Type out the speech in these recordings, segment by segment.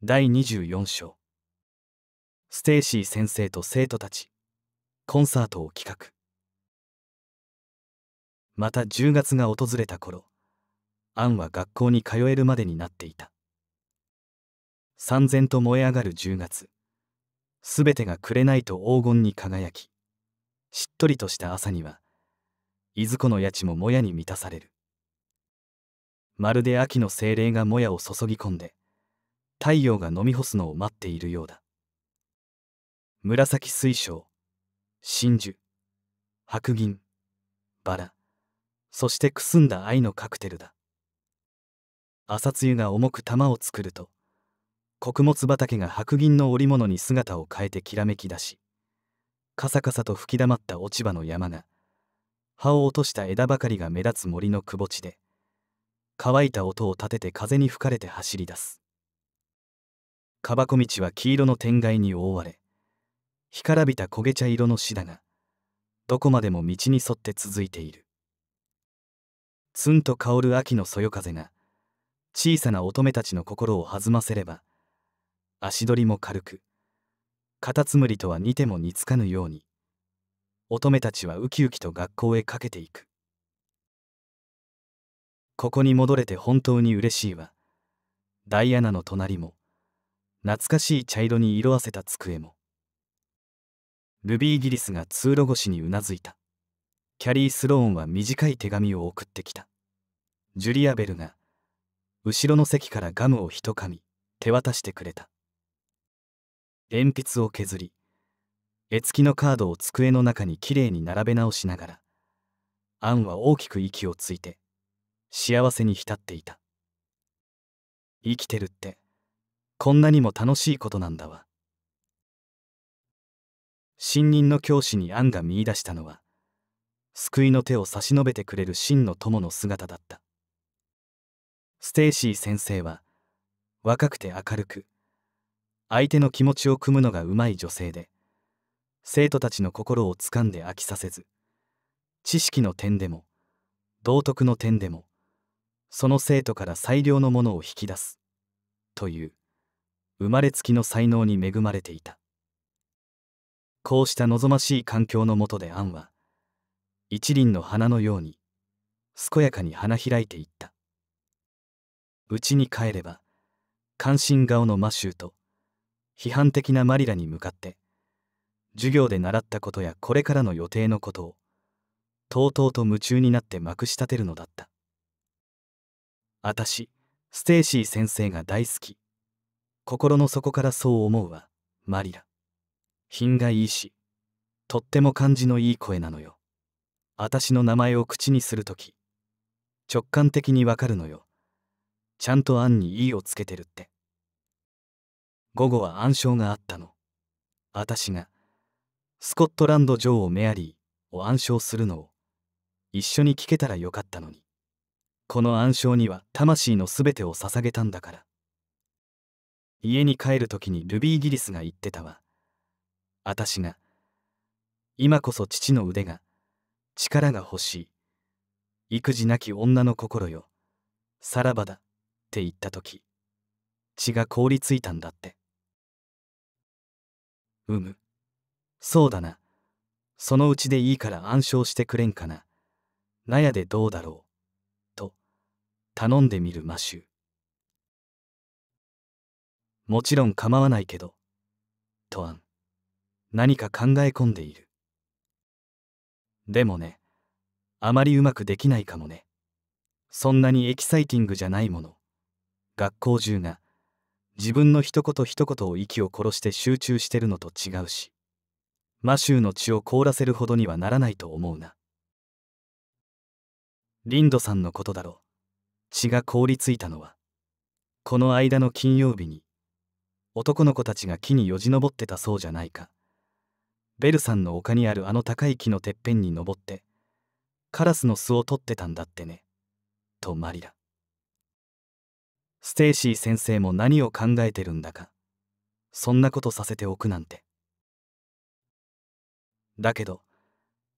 第24章ステーシー先生と生徒たちコンサートを企画また10月が訪れた頃アンは学校に通えるまでになっていた三千と燃え上がる10月すべてが紅と黄金に輝きしっとりとした朝にはいずこの家賃ももやに満たされるまるで秋の精霊がもやを注ぎ込んで太陽が飲み干すのを待っているようだ紫水晶真珠白銀バラそしてくすんだ愛のカクテルだ朝露が重く玉を作ると穀物畑が白銀の織物に姿を変えてきらめき出しカサカサと吹き溜まった落ち葉の山が葉を落とした枝ばかりが目立つ森のくぼ地で乾いた音を立てて風に吹かれて走り出すかばこ道は黄色の天蓋に覆われ干からびた焦げ茶色のシダがどこまでも道に沿って続いているツンと香る秋のそよ風が小さな乙女たちの心を弾ませれば足取りも軽くカタツムリとは似ても似つかぬように乙女たちはウキウキと学校へかけていくここに戻れて本当に嬉しいわダイアナの隣も懐かしい茶色に色あせた机もルビー・ギリスが通路越しにうなずいたキャリー・スローンは短い手紙を送ってきたジュリア・ベルが後ろの席からガムをひと噛み手渡してくれた鉛筆を削り絵付きのカードを机の中にきれいに並べ直しながらアンは大きく息をついて幸せに浸っていた生きてるってこんなにも楽しいことなんだわ新任の教師にアンが見いだしたのは救いの手を差し伸べてくれる真の友の姿だったステイシー先生は若くて明るく相手の気持ちを汲むのがうまい女性で生徒たちの心をつかんで飽きさせず知識の点でも道徳の点でもその生徒から最良のものを引き出すという生まれつきの才能に恵まれていたこうした望ましい環境のもとでアンは一輪の花のように健やかに花開いていった家に帰れば関心顔のマシューと批判的なマリラに向かって授業で習ったことやこれからの予定のことをとうとうと夢中になってまくし立てるのだった「あたしステーシー先生が大好き」心の底からそう思うわマリラ品がいいしとっても感じのいい声なのよ私の名前を口にする時直感的にわかるのよちゃんと「ンに「いい」をつけてるって午後は暗証があったの私がスコットランド・女王メアリーを暗唱するのを一緒に聞けたらよかったのにこの暗唱には魂の全てを捧げたんだから家に帰る時にルビー・ギリスが言ってたわ。あたしが、今こそ父の腕が、力が欲しい。育児なき女の心よ。さらばだ。って言った時、血が凍りついたんだって。うむ。そうだな。そのうちでいいから暗唱してくれんかな。納屋でどうだろう。と、頼んでみるマシュー。もちろん構わないけど。とあん。何か考え込んでいる。でもね、あまりうまくできないかもね。そんなにエキサイティングじゃないもの。学校中が、自分の一言一言を息を殺して集中してるのと違うし、マシの血を凍らせるほどにはならないと思うな。リンドさんのことだろう。血が凍りついたのは、この間の金曜日に、男の子たちが木によじ登ってたそうじゃないかベルさんの丘にあるあの高い木のてっぺんに登ってカラスの巣を取ってたんだってねとマリラステイシー先生も何を考えてるんだかそんなことさせておくなんてだけど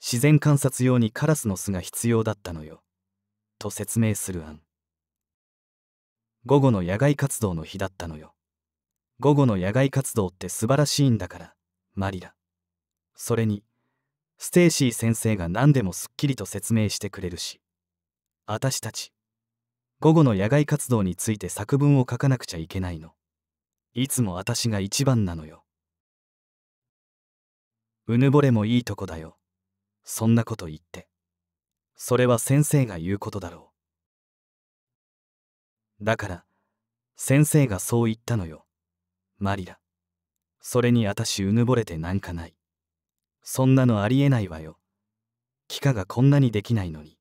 自然観察用にカラスの巣が必要だったのよと説明する案午後の野外活動の日だったのよ午後の野外活動って素晴らしいんだからマリラそれにステーシー先生が何でもすっきりと説明してくれるし私たち午後の野外活動について作文を書かなくちゃいけないのいつも私が一番なのようぬぼれもいいとこだよそんなこと言ってそれは先生が言うことだろうだから先生がそう言ったのよマリラ。それに私うぬぼれてなんかない。そんなのありえないわよ。キ化がこんなにできないのに。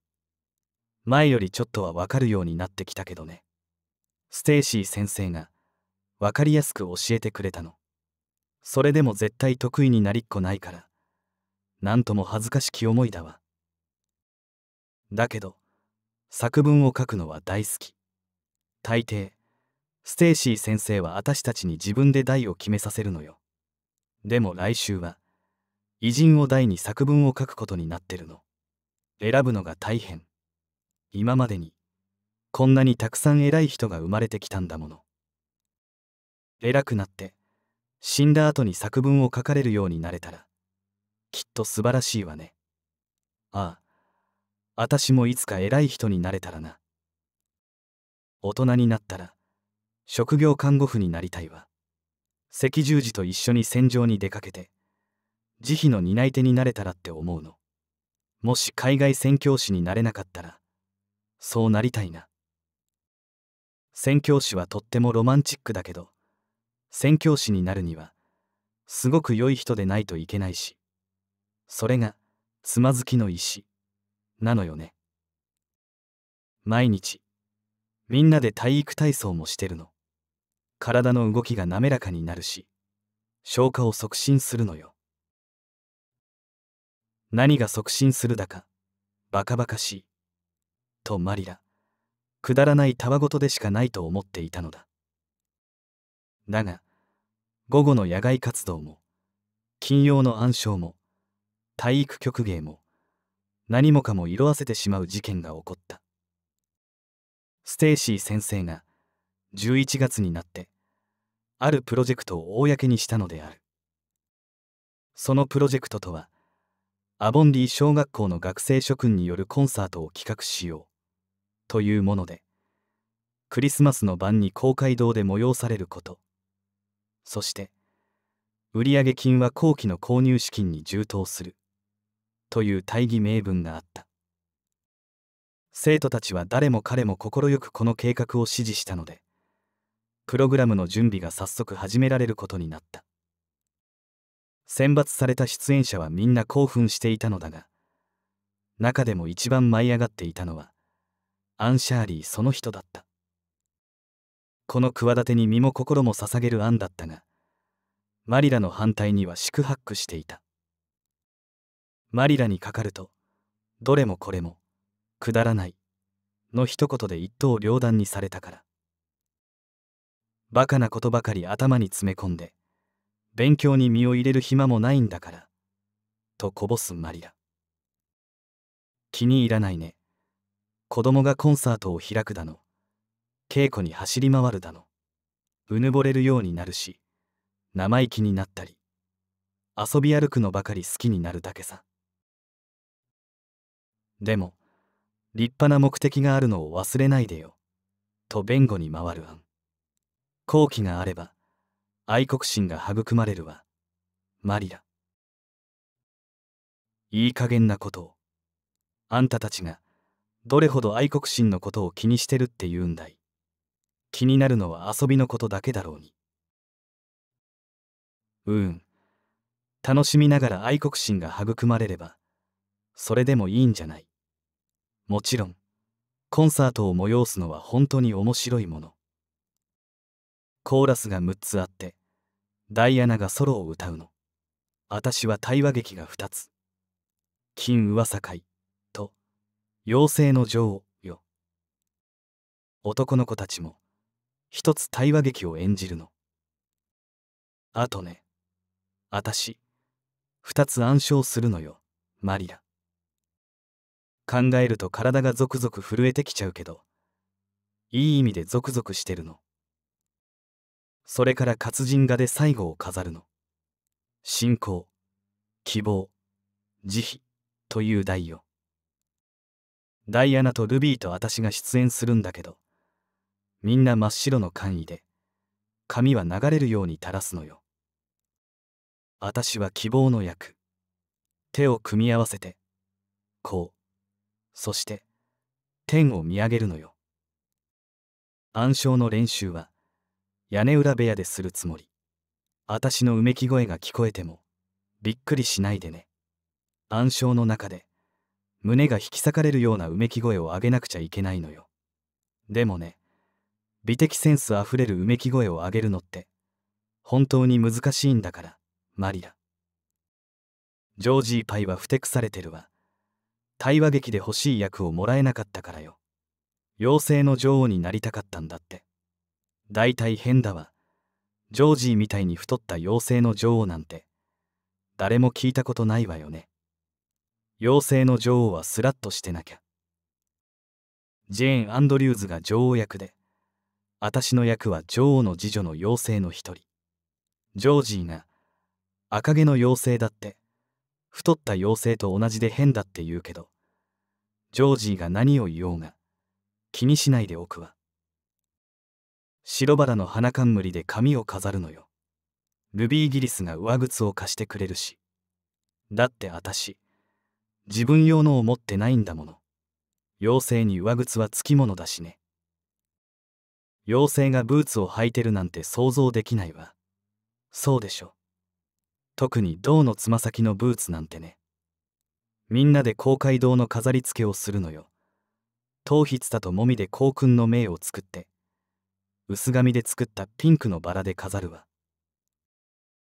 前よりちょっとはわかるようになってきたけどね。ステーシー先生がわかりやすく教えてくれたの。それでも絶対得意になりっこないから、なんとも恥ずかしき思いだわ。だけど、作文を書くのは大好き。大抵、ステイシー先生は私たちに自分で題を決めさせるのよ。でも来週は、偉人を題に作文を書くことになってるの。選ぶのが大変。今までに、こんなにたくさん偉い人が生まれてきたんだもの。偉くなって、死んだ後に作文を書かれるようになれたら、きっと素晴らしいわね。ああ、私もいつか偉い人になれたらな。大人になったら、職業看護婦になりたいは赤十字と一緒に戦場に出かけて慈悲の担い手になれたらって思うのもし海外宣教師になれなかったらそうなりたいな宣教師はとってもロマンチックだけど宣教師になるにはすごく良い人でないといけないしそれがつまずきの石なのよね毎日みんなで体育体操もしてるの体の動きが滑らかになるし消化を促進するのよ何が促進するだかバカバカしいとマリラくだらないたわごとでしかないと思っていたのだだが午後の野外活動も金曜の暗唱も体育曲芸も何もかも色あせてしまう事件が起こったステイシー先生が11月になってあるプロジェクトを公にしたのであるそのプロジェクトとはアボンディ小学校の学生諸君によるコンサートを企画しようというものでクリスマスの晩に公会堂で催されることそして売上金は後期の購入資金に充当するという大義名分があった生徒たちは誰も彼も快くこの計画を支持したのでプログラムの準備が早速始められることになった選抜された出演者はみんな興奮していたのだが中でも一番舞い上がっていたのはアン・シャーリーその人だったこの企てに身も心も捧げるアンだったがマリラの反対には四苦八苦していたマリラにかかるとどれもこれもくだらないの一言で一刀両断にされたからバカなことばかり頭に詰め込んで勉強に身を入れる暇もないんだから」とこぼすマリラ気に入らないね子供がコンサートを開くだの稽古に走り回るだのうぬぼれるようになるし生意気になったり遊び歩くのばかり好きになるだけさでも立派な目的があるのを忘れないでよと弁護に回る案好機があれば愛国心が育まれるはマリラいい加減なことをあんたたちがどれほど愛国心のことを気にしてるって言うんだい気になるのは遊びのことだけだろうにうん楽しみながら愛国心が育まれればそれでもいいんじゃないもちろんコンサートを催すのは本当に面白いものコーラスが6つあってダイアナがソロを歌うの私は対話劇が2つ「金噂会」と「妖精の女王」よ男の子たちも1つ対話劇を演じるのあとね私2つ暗唱するのよマリラ考えると体がゾクゾク震えてきちゃうけどいい意味でゾクゾクしてるのそれから活人画で最後を飾るの。信仰、希望、慈悲という題よ。ダイアナとルビーと私が出演するんだけど、みんな真っ白の簡易で、髪は流れるように垂らすのよ。私は希望の役。手を組み合わせて、こう、そして、天を見上げるのよ。暗唱の練習は、屋根裏部屋でするつもり私のうめき声が聞こえてもびっくりしないでね暗礁の中で胸が引き裂かれるようなうめき声を上げなくちゃいけないのよでもね美的センスあふれるうめき声を上げるのって本当に難しいんだからマリラジョージーパイはふてくされてるわ対話劇で欲しい役をもらえなかったからよ妖精の女王になりたかったんだって大体変だわジョージーみたいに太った妖精の女王なんて誰も聞いたことないわよね妖精の女王はスラッとしてなきゃジェーン・アンドリューズが女王役で私の役は女王の次女の妖精の一人ジョージーが赤毛の妖精だって太った妖精と同じで変だって言うけどジョージーが何を言おうが気にしないでおくわ白バラの花冠で髪を飾るのよ。ルビーギリスが上靴を貸してくれるし。だってあたし、自分用のを持ってないんだもの。妖精に上靴はつきものだしね。妖精がブーツを履いてるなんて想像できないわ。そうでしょ。特に銅のつま先のブーツなんてね。みんなで公会堂の飾り付けをするのよ。頭皮つたともみで校訓の銘を作って。薄紙で作ったピンクのバラで飾るわ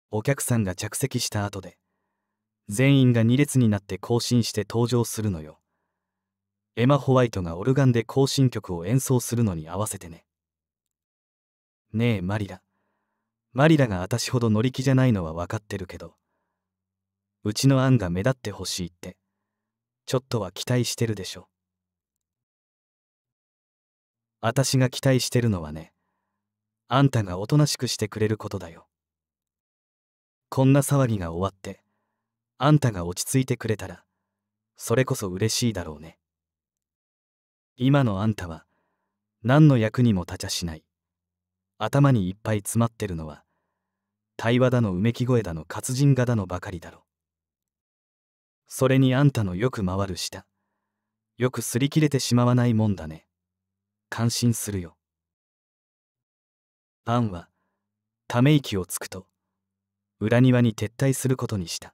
お客さんが着席した後で全員が2列になって行進して登場するのよエマ・ホワイトがオルガンで行進曲を演奏するのに合わせてねねえマリラマリラが私ほど乗り気じゃないのは分かってるけどうちのアンが目立ってほしいってちょっとは期待してるでしょ私が期待してるのはねあんたがおとなしくしてくれることだよ。こんな騒ぎが終わって、あんたが落ち着いてくれたら、それこそ嬉しいだろうね。今のあんたは、何の役にも立ちゃしない。頭にいっぱい詰まってるのは、対話だのうめき声だの活人画だのばかりだろ。それにあんたのよく回る舌よく擦り切れてしまわないもんだね。感心するよ。アンはため息をつくと裏庭に撤退することにした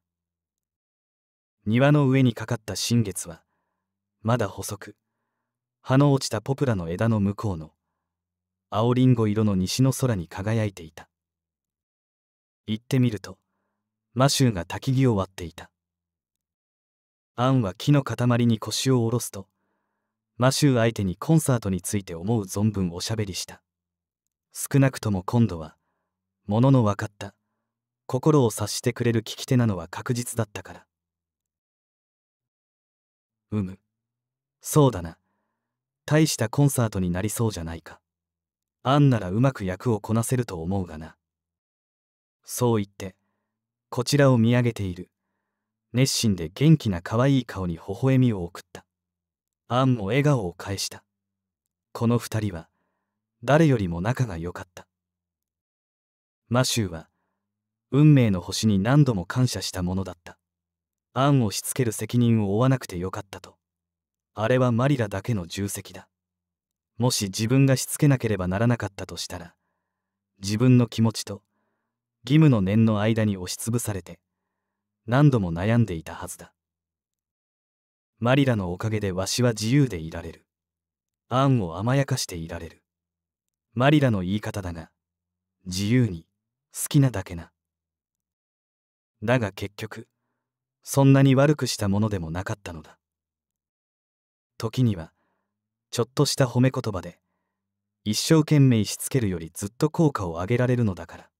庭の上にかかった新月はまだ細く葉の落ちたポプラの枝の向こうの青りんご色の西の空に輝いていた行ってみるとマシューが焚き木を割っていたアンは木の塊に腰を下ろすとマシュー相手にコンサートについて思う存分おしゃべりした少なくとも今度はものの分かった心を察してくれる聞き手なのは確実だったからうむそうだな大したコンサートになりそうじゃないかあんならうまく役をこなせると思うがなそう言ってこちらを見上げている熱心で元気な可愛い顔に微笑みを送ったアンも笑顔を返したこの2人は誰よりも仲が良かったマシューは運命の星に何度も感謝したものだったアンをしつける責任を負わなくてよかったとあれはマリラだけの重責だもし自分がしつけなければならなかったとしたら自分の気持ちと義務の念の間に押しつぶされて何度も悩んでいたはずだマリラのおかげでわしは自由でいられるアンを甘やかしていられるマリラの言い方だが、自由に好きなだけな。だが結局、そんなに悪くしたものでもなかったのだ。時には、ちょっとした褒め言葉で、一生懸命しつけるよりずっと効果を上げられるのだから。